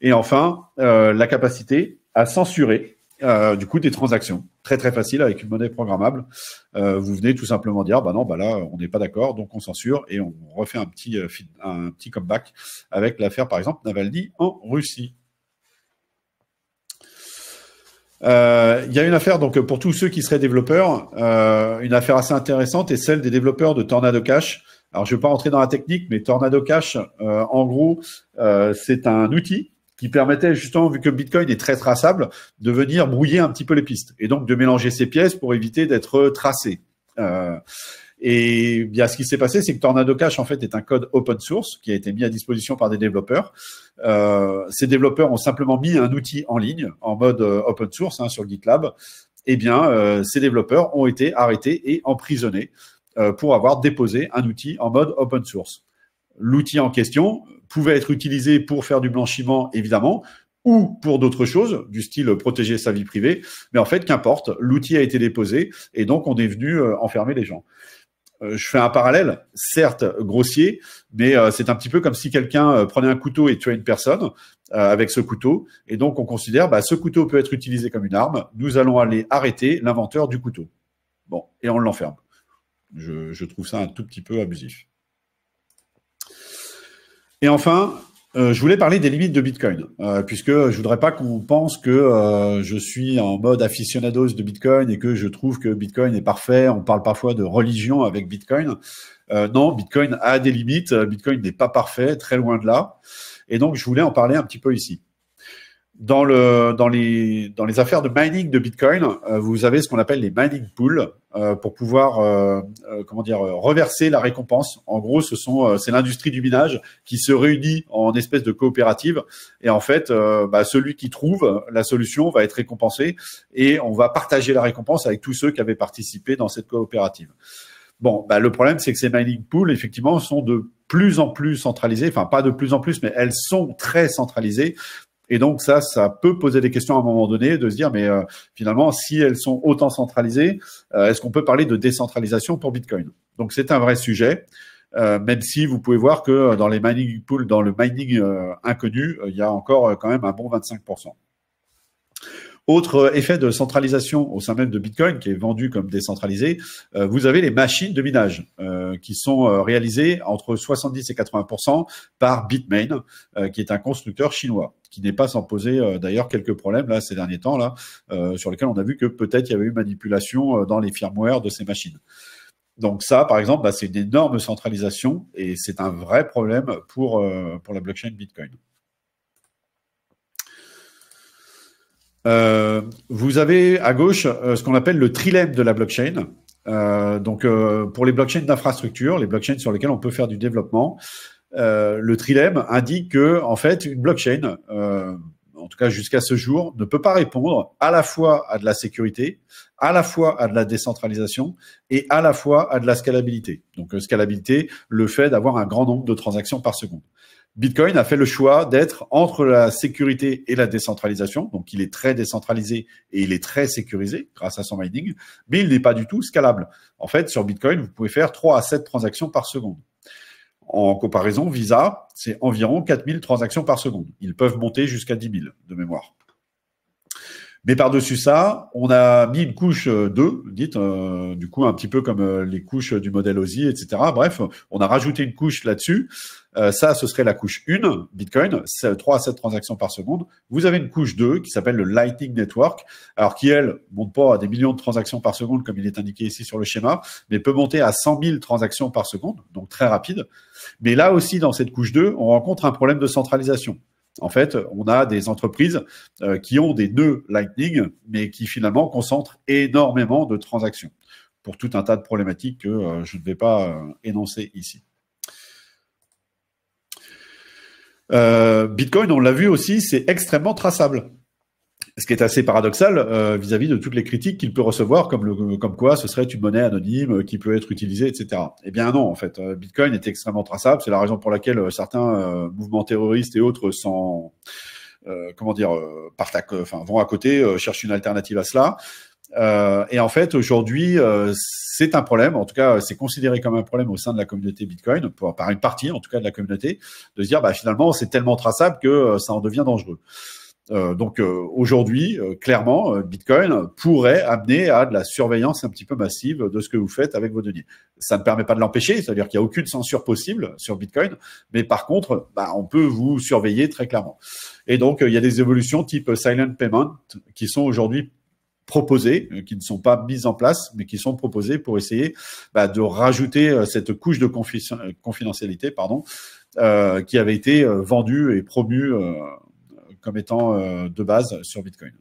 Et enfin, euh, la capacité à censurer euh, du coup des transactions. Très très facile avec une monnaie programmable. Euh, vous venez tout simplement dire bah non bah là on n'est pas d'accord donc on censure et on refait un petit un petit comeback avec l'affaire par exemple Navalny en Russie. Il y a une affaire, donc pour tous ceux qui seraient développeurs, une affaire assez intéressante est celle des développeurs de Tornado Cash alors, je ne vais pas rentrer dans la technique, mais Tornado Cash, euh, en gros, euh, c'est un outil qui permettait justement, vu que Bitcoin est très traçable, de venir brouiller un petit peu les pistes et donc de mélanger ses pièces pour éviter d'être tracé. Euh, et bien, ce qui s'est passé, c'est que Tornado Cash en fait est un code open source qui a été mis à disposition par des développeurs. ces développeurs ont simplement mis un outil en ligne en mode open source hein, sur GitLab. et eh bien, ces développeurs ont été arrêtés et emprisonnés euh, pour avoir déposé un outil en mode open source. L'outil en question pouvait être utilisé pour faire du blanchiment, évidemment, ou pour d'autres choses, du style protéger sa vie privée. Mais en fait, qu'importe, l'outil a été déposé et donc on est venu euh, enfermer les gens. Euh, je fais un parallèle, certes grossier, mais c'est un petit peu comme si quelqu'un prenait un couteau et tuait une personne avec ce couteau. Et donc on considère, que bah, ce couteau peut être utilisé comme une arme. Nous allons aller arrêter l'inventeur du couteau. Bon, et on l'enferme. Je, trouve ça un tout petit peu abusif. Et enfin, euh, je voulais parler des limites de Bitcoin, euh, puisque je voudrais pas qu'on pense que euh, je suis en mode aficionados de Bitcoin et que je trouve que Bitcoin est parfait. On parle parfois de religion avec Bitcoin. non, Bitcoin a des limites. Bitcoin n'est pas parfait, très loin de là. Et donc, je voulais en parler un petit peu ici dans, le, dans, les, dans les affaires de mining de Bitcoin, euh, vous avez ce qu'on appelle les mining pools euh, pour pouvoir euh, comment dire reverser la récompense. En gros, ce sont c'est l'industrie du minage qui se réunit en espèce de coopérative et en fait, bah, celui qui trouve la solution va être récompensé et on va partager la récompense avec tous ceux qui avaient participé dans cette coopérative. Bon, bah, le problème, c'est que ces mining pools, effectivement, sont de plus en plus centralisés, enfin pas de plus en plus, mais elles sont très centralisées. Et donc ça, ça peut poser des questions à un moment donné de se dire, mais euh, finalement, si elles sont autant centralisées, euh, est-ce qu'on peut parler de décentralisation pour Bitcoin Donc c'est un vrai sujet, euh, même si vous pouvez voir que dans les mining pools, dans le mining inconnu, il y a encore quand même un bon 25%. Autre euh, effet de centralisation au sein même de Bitcoin, qui est vendu comme décentralisé, euh, vous avez les machines de minage euh, qui sont réalisées entre 70 et 80 par Bitmain, qui est un constructeur chinois qui n'est pas sans poser d'ailleurs quelques problèmes là ces derniers temps là, sur lesquels on a vu que peut-être il y avait eu manipulation dans les firmware de ces machines. Donc ça, par exemple, bah, c'est une énorme centralisation et c'est un vrai problème pour, pour la blockchain Bitcoin. Euh, vous avez à gauche euh, ce qu'on appelle le trilemme de la blockchain. Euh, donc, pour les blockchains d'infrastructure, les blockchains sur lesquelles on peut faire du développement, le trilemme indique que, en fait, une blockchain, en tout cas jusqu'à ce jour, ne peut pas répondre à la fois à de la sécurité, à la fois à de la décentralisation et à la fois à de la scalabilité. Donc, scalabilité, le fait d'avoir un grand nombre de transactions par seconde. Bitcoin a fait le choix d'être entre la sécurité et la décentralisation. Donc, il est très décentralisé et il est très sécurisé grâce à son mining, mais il n'est pas du tout scalable. En fait, sur Bitcoin, vous pouvez faire 3 à 7 transactions par seconde. En comparaison, Visa, c'est environ 4000 transactions par seconde. Ils peuvent monter jusqu'à 10 000 de mémoire. Mais par-dessus ça, on a mis une couche 2, euh, dites, euh, du coup, un petit peu comme euh, les couches du modèle OSI, etc. Bref, on a rajouté une couche là-dessus euh, ça, ce serait la couche 1, Bitcoin, 3 à 7 transactions par seconde. Vous avez une couche 2 qui s'appelle le Lightning Network, alors qui, elle, monte pas à des millions de transactions par seconde comme il est indiqué ici sur le schéma, mais peut monter à 100 000 transactions par seconde, donc très rapide. Mais là aussi, dans cette couche 2, on rencontre un problème de centralisation. En fait, on a des entreprises euh, qui ont des nœuds Lightning, mais qui finalement concentrent énormément de transactions pour tout un tas de problématiques que euh, je ne vais pas énoncer ici. Euh, Bitcoin, on l'a vu aussi, c'est extrêmement traçable. Ce qui est assez paradoxal euh, vis-à-vis de toutes les critiques qu'il peut recevoir, comme, quoi ce serait une monnaie anonyme euh, qui peut être utilisée, etc. Eh bien non, en fait, Bitcoin est extrêmement traçable. C'est la raison pour laquelle certains mouvements terroristes et autres sont, comment dire, partent enfin, vont à côté, cherchent une alternative à cela. Euh, et en fait, aujourd'hui, euh, c'est un problème. En tout cas, c'est considéré comme un problème au sein de la communauté Bitcoin, par une partie, en tout cas, de la communauté, de se dire, bah, finalement, c'est tellement traçable que euh, ça en devient dangereux. Euh, donc aujourd'hui, clairement, Bitcoin pourrait amener à de la surveillance un petit peu massive de ce que vous faites avec vos deniers. Ça ne permet pas de l'empêcher, c'est-à-dire qu'il n'y a aucune censure possible sur Bitcoin, mais par contre, bah, on peut vous surveiller très clairement. Et donc, il y a des évolutions type Silent Payment qui sont aujourd'hui proposés euh, qui ne sont pas mises en place, mais qui sont proposées pour essayer bah, de rajouter euh, cette couche de euh, confidentialité pardon, qui avait été vendue et promue comme étant de base sur Bitcoin.